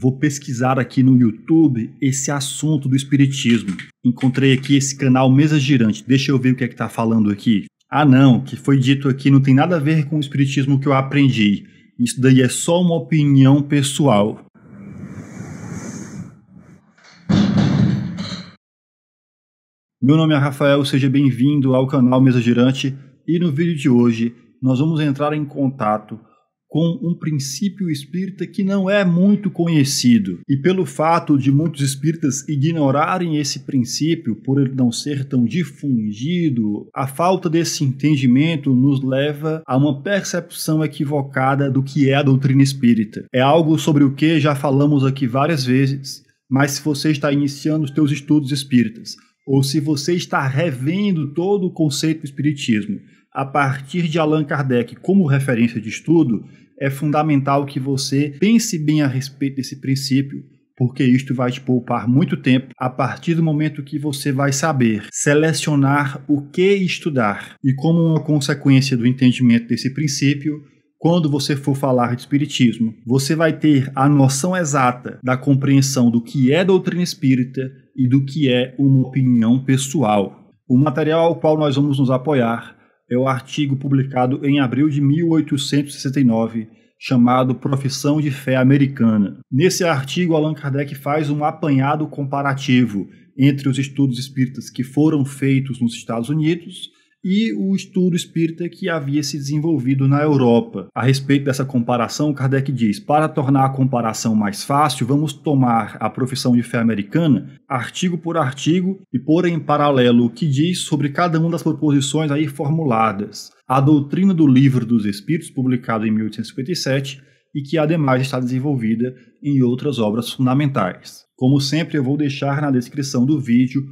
vou pesquisar aqui no YouTube esse assunto do espiritismo. Encontrei aqui esse canal Mesa Girante. Deixa eu ver o que é que tá falando aqui. Ah, não, que foi dito aqui não tem nada a ver com o espiritismo que eu aprendi. Isso daí é só uma opinião pessoal. Meu nome é Rafael, seja bem-vindo ao canal Mesa Girante e no vídeo de hoje nós vamos entrar em contato com um princípio espírita que não é muito conhecido. E pelo fato de muitos espíritas ignorarem esse princípio, por ele não ser tão difundido, a falta desse entendimento nos leva a uma percepção equivocada do que é a doutrina espírita. É algo sobre o que já falamos aqui várias vezes, mas se você está iniciando os seus estudos espíritas, ou se você está revendo todo o conceito do espiritismo, a partir de Allan Kardec como referência de estudo, é fundamental que você pense bem a respeito desse princípio, porque isto vai te poupar muito tempo a partir do momento que você vai saber selecionar o que estudar. E como uma consequência do entendimento desse princípio, quando você for falar de espiritismo, você vai ter a noção exata da compreensão do que é doutrina espírita e do que é uma opinião pessoal. O material ao qual nós vamos nos apoiar é o artigo publicado em abril de 1869, chamado Profissão de Fé Americana. Nesse artigo, Allan Kardec faz um apanhado comparativo entre os estudos espíritas que foram feitos nos Estados Unidos e o estudo espírita que havia se desenvolvido na Europa. A respeito dessa comparação, Kardec diz: para tornar a comparação mais fácil, vamos tomar a profissão de fé americana, artigo por artigo, e pôr em paralelo o que diz sobre cada uma das proposições aí formuladas. A doutrina do Livro dos Espíritos, publicado em 1857, e que ademais está desenvolvida em outras obras fundamentais. Como sempre, eu vou deixar na descrição do vídeo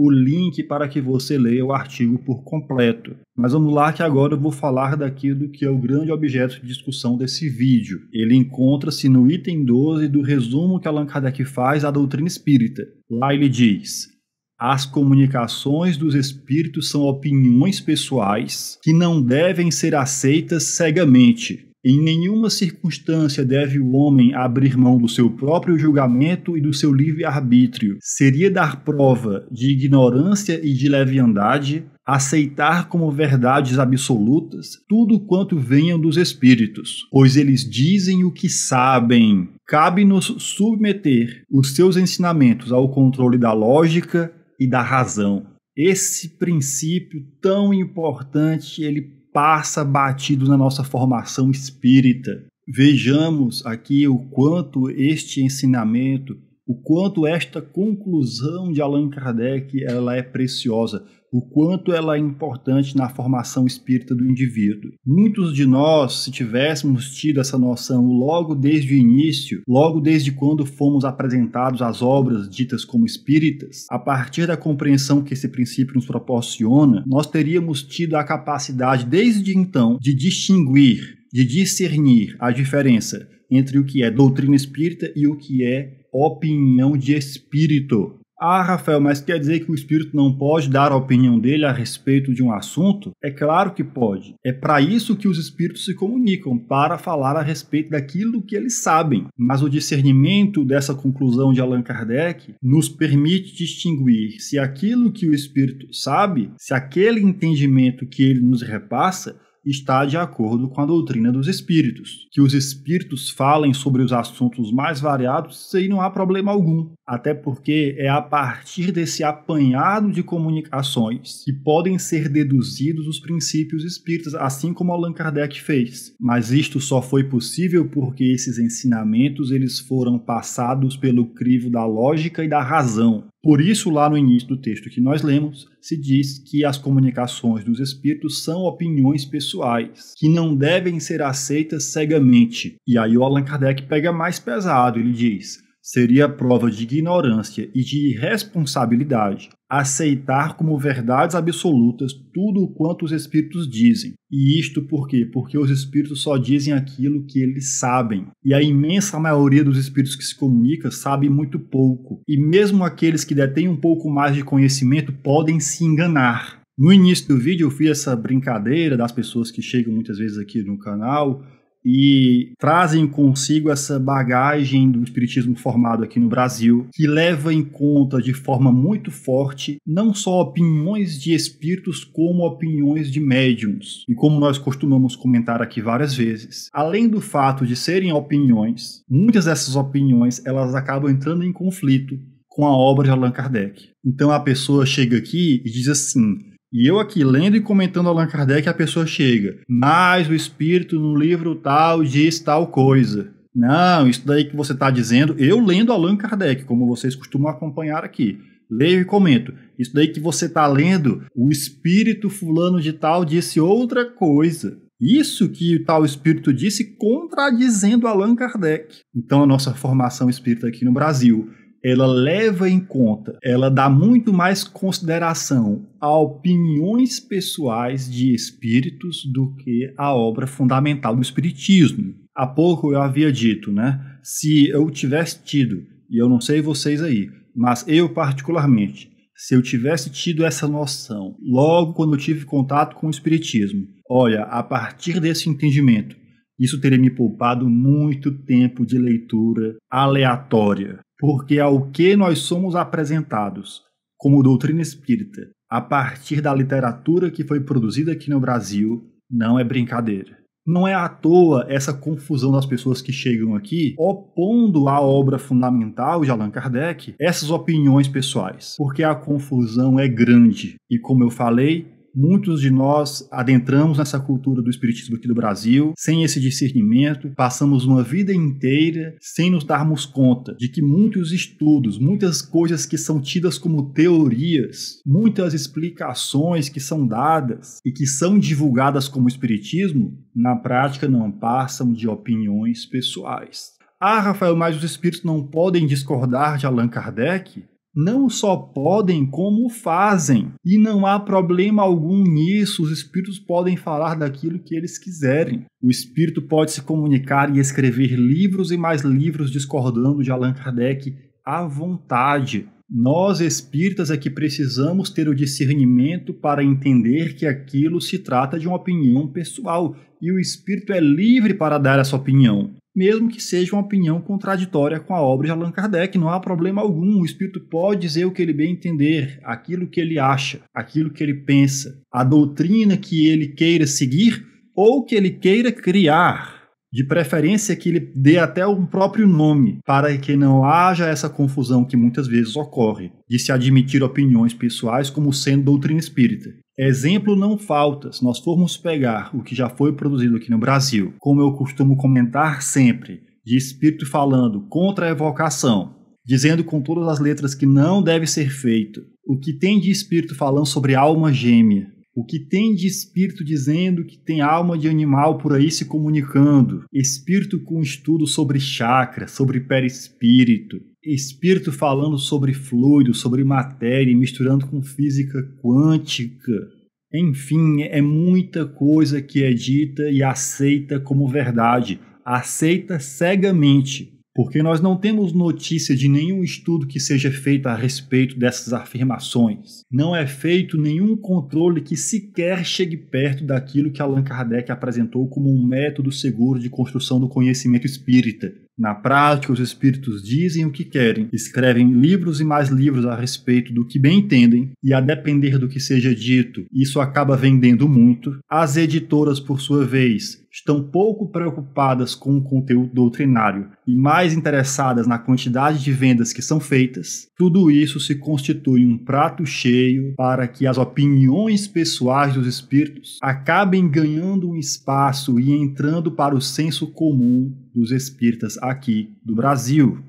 o link para que você leia o artigo por completo. Mas vamos lá que agora eu vou falar daquilo que é o grande objeto de discussão desse vídeo. Ele encontra-se no item 12 do resumo que Allan Kardec faz à doutrina espírita. Lá ele diz: as comunicações dos espíritos são opiniões pessoais que não devem ser aceitas cegamente. Em nenhuma circunstância deve o homem abrir mão do seu próprio julgamento e do seu livre-arbítrio. Seria dar prova de ignorância e de leviandade aceitar como verdades absolutas tudo quanto venham dos espíritos, pois eles dizem o que sabem. Cabe-nos submeter os seus ensinamentos ao controle da lógica e da razão. Esse princípio tão importante, ele passa batido na nossa formação espírita. Vejamos aqui o quanto este ensinamento o quanto esta conclusão de Allan Kardec ela é preciosa, o quanto ela é importante na formação espírita do indivíduo. Muitos de nós, se tivéssemos tido essa noção logo desde o início, logo desde quando fomos apresentados às obras ditas como espíritas, a partir da compreensão que esse princípio nos proporciona, nós teríamos tido a capacidade desde então de distinguir, de discernir a diferença entre o que é doutrina espírita e o que é opinião de espírito. Ah, Rafael, mas quer dizer que o espírito não pode dar a opinião dele a respeito de um assunto? É claro que pode. É para isso que os espíritos se comunicam, para falar a respeito daquilo que eles sabem. Mas o discernimento dessa conclusão de Allan Kardec nos permite distinguir se aquilo que o espírito sabe, se aquele entendimento que ele nos repassa, está de acordo com a doutrina dos espíritos. Que os espíritos falem sobre os assuntos mais variados, isso aí não há problema algum até porque é a partir desse apanhado de comunicações que podem ser deduzidos os princípios espíritas, assim como Allan Kardec fez. Mas isto só foi possível porque esses ensinamentos eles foram passados pelo crivo da lógica e da razão. Por isso, lá no início do texto que nós lemos, se diz que as comunicações dos espíritos são opiniões pessoais, que não devem ser aceitas cegamente. E aí o Allan Kardec pega mais pesado, ele diz: Seria prova de ignorância e de irresponsabilidade aceitar como verdades absolutas tudo o quanto os espíritos dizem. E isto por quê? Porque os espíritos só dizem aquilo que eles sabem. E a imensa maioria dos espíritos que se comunica sabe muito pouco. E mesmo aqueles que detêm um pouco mais de conhecimento podem se enganar. No início do vídeo eu fiz essa brincadeira das pessoas que chegam muitas vezes aqui no canal e trazem consigo essa bagagem do espiritismo formado aqui no Brasil, que leva em conta de forma muito forte não só opiniões de espíritos, como opiniões de médiums. E como nós costumamos comentar aqui várias vezes, além do fato de serem opiniões, muitas dessas opiniões elas acabam entrando em conflito com a obra de Allan Kardec. Então a pessoa chega aqui e diz assim: e eu aqui lendo e comentando Allan Kardec, a pessoa chega, mas o espírito no livro tal diz tal coisa. Não, isso daí que você está dizendo, eu lendo Allan Kardec, como vocês costumam acompanhar aqui. Leio e comento. Isso daí que você está lendo, o espírito fulano de tal disse outra coisa. Isso que o tal espírito disse contradizendo Allan Kardec. Então a nossa formação espírita aqui no Brasil ela leva em conta, ela dá muito mais consideração a opiniões pessoais de espíritos do que a obra fundamental do espiritismo. Há pouco eu havia dito, né? Se eu tivesse tido, e eu não sei vocês aí, mas eu particularmente, se eu tivesse tido essa noção logo quando eu tive contato com o espiritismo, olha, a partir desse entendimento, isso teria me poupado muito tempo de leitura aleatória porque ao que nós somos apresentados como doutrina espírita a partir da literatura que foi produzida aqui no Brasil não é brincadeira. Não é à toa essa confusão das pessoas que chegam aqui opondo à obra fundamental de Allan Kardec essas opiniões pessoais, porque a confusão é grande e, como eu falei, Muitos de nós adentramos nessa cultura do espiritismo aqui do Brasil sem esse discernimento, passamos uma vida inteira sem nos darmos conta de que muitos estudos, muitas coisas que são tidas como teorias, muitas explicações que são dadas e que são divulgadas como espiritismo, na prática não passam de opiniões pessoais. Ah, Rafael, mas os espíritos não podem discordar de Allan Kardec? não só podem, como fazem. E não há problema algum nisso, os espíritos podem falar daquilo que eles quiserem. O espírito pode se comunicar e escrever livros e mais livros discordando de Allan Kardec à vontade. Nós espíritas é que precisamos ter o discernimento para entender que aquilo se trata de uma opinião pessoal e o espírito é livre para dar essa opinião mesmo que seja uma opinião contraditória com a obra de Allan Kardec. Não há problema algum, o espírito pode dizer o que ele bem entender, aquilo que ele acha, aquilo que ele pensa, a doutrina que ele queira seguir ou que ele queira criar. De preferência que ele dê até um próprio nome, para que não haja essa confusão que muitas vezes ocorre, de se admitir opiniões pessoais como sendo doutrina espírita. Exemplo não falta. Se nós formos pegar o que já foi produzido aqui no Brasil, como eu costumo comentar sempre, de espírito falando contra a evocação, dizendo com todas as letras que não deve ser feito, o que tem de espírito falando sobre alma gêmea, o que tem de espírito dizendo que tem alma de animal por aí se comunicando? Espírito com estudo sobre chakra, sobre perispírito, espírito falando sobre fluido, sobre matéria, misturando com física quântica. Enfim, é muita coisa que é dita e aceita como verdade, aceita cegamente, porque nós não temos notícia de nenhum estudo que seja feito a respeito dessas afirmações. Não é feito nenhum controle que sequer chegue perto daquilo que Allan Kardec apresentou como um método seguro de construção do conhecimento espírita. Na prática, os espíritos dizem o que querem, escrevem livros e mais livros a respeito do que bem entendem, e a depender do que seja dito, isso acaba vendendo muito. As editoras, por sua vez, estão pouco preocupadas com o conteúdo doutrinário e mais interessadas na quantidade de vendas que são feitas, tudo isso se constitui um prato cheio para que as opiniões pessoais dos espíritos acabem ganhando um espaço e entrando para o senso comum dos espíritas aqui do Brasil.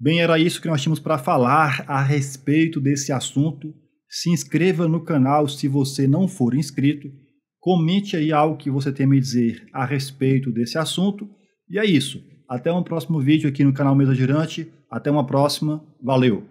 Bem, era isso que nós tínhamos para falar a respeito desse assunto. Se inscreva no canal se você não for inscrito Comente aí algo que você tem a me dizer a respeito desse assunto. E é isso. Até um próximo vídeo aqui no canal Mesa Girante. Até uma próxima. Valeu!